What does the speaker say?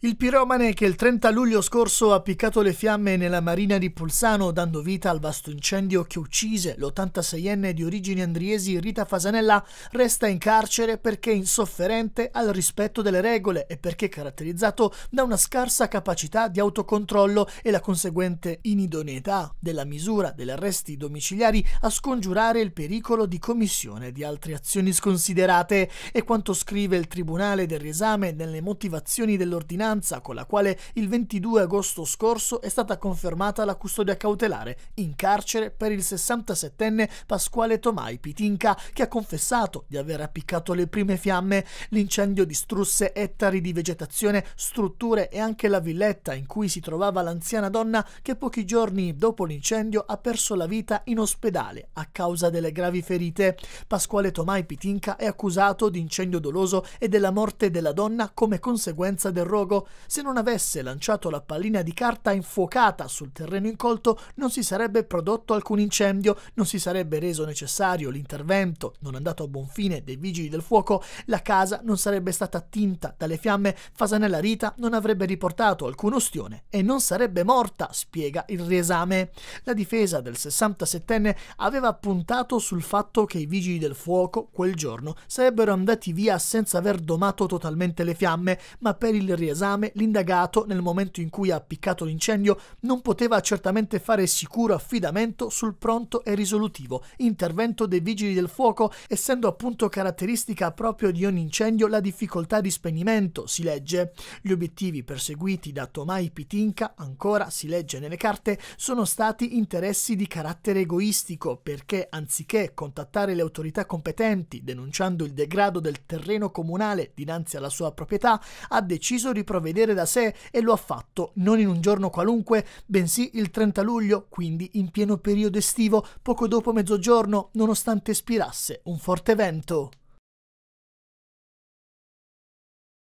Il piromane che il 30 luglio scorso ha piccato le fiamme nella marina di Pulsano dando vita al vasto incendio che uccise l'86enne di origini andriesi Rita Fasanella resta in carcere perché insofferente al rispetto delle regole e perché caratterizzato da una scarsa capacità di autocontrollo e la conseguente inidoneità della misura degli arresti domiciliari a scongiurare il pericolo di commissione di altre azioni sconsiderate e quanto scrive il Tribunale del riesame nelle motivazioni dell'ordinario ordinanza con la quale il 22 agosto scorso è stata confermata la custodia cautelare in carcere per il 67enne Pasquale Tomai Pitinca che ha confessato di aver appiccato le prime fiamme. L'incendio distrusse ettari di vegetazione, strutture e anche la villetta in cui si trovava l'anziana donna che pochi giorni dopo l'incendio ha perso la vita in ospedale a causa delle gravi ferite. Pasquale Tomai Pitinca è accusato di incendio doloso e della morte della donna come conseguenza del rogo gioco, se non avesse lanciato la pallina di carta infuocata sul terreno incolto non si sarebbe prodotto alcun incendio, non si sarebbe reso necessario l'intervento non andato a buon fine dei vigili del fuoco, la casa non sarebbe stata attinta dalle fiamme, Fasanella Rita non avrebbe riportato alcun ostione e non sarebbe morta, spiega il riesame. La difesa del 67enne aveva puntato sul fatto che i vigili del fuoco quel giorno sarebbero andati via senza aver domato totalmente le fiamme, ma per il riesame esame, l'indagato, nel momento in cui ha appiccato l'incendio, non poteva certamente fare sicuro affidamento sul pronto e risolutivo intervento dei vigili del fuoco, essendo appunto caratteristica proprio di ogni incendio la difficoltà di spegnimento, si legge. Gli obiettivi perseguiti da Tomai Pitinka, ancora si legge nelle carte, sono stati interessi di carattere egoistico, perché anziché contattare le autorità competenti denunciando il degrado del terreno comunale dinanzi alla sua proprietà, ha deciso di procedere provvedere da sé e lo ha fatto non in un giorno qualunque, bensì il 30 luglio, quindi in pieno periodo estivo, poco dopo mezzogiorno, nonostante spirasse un forte vento.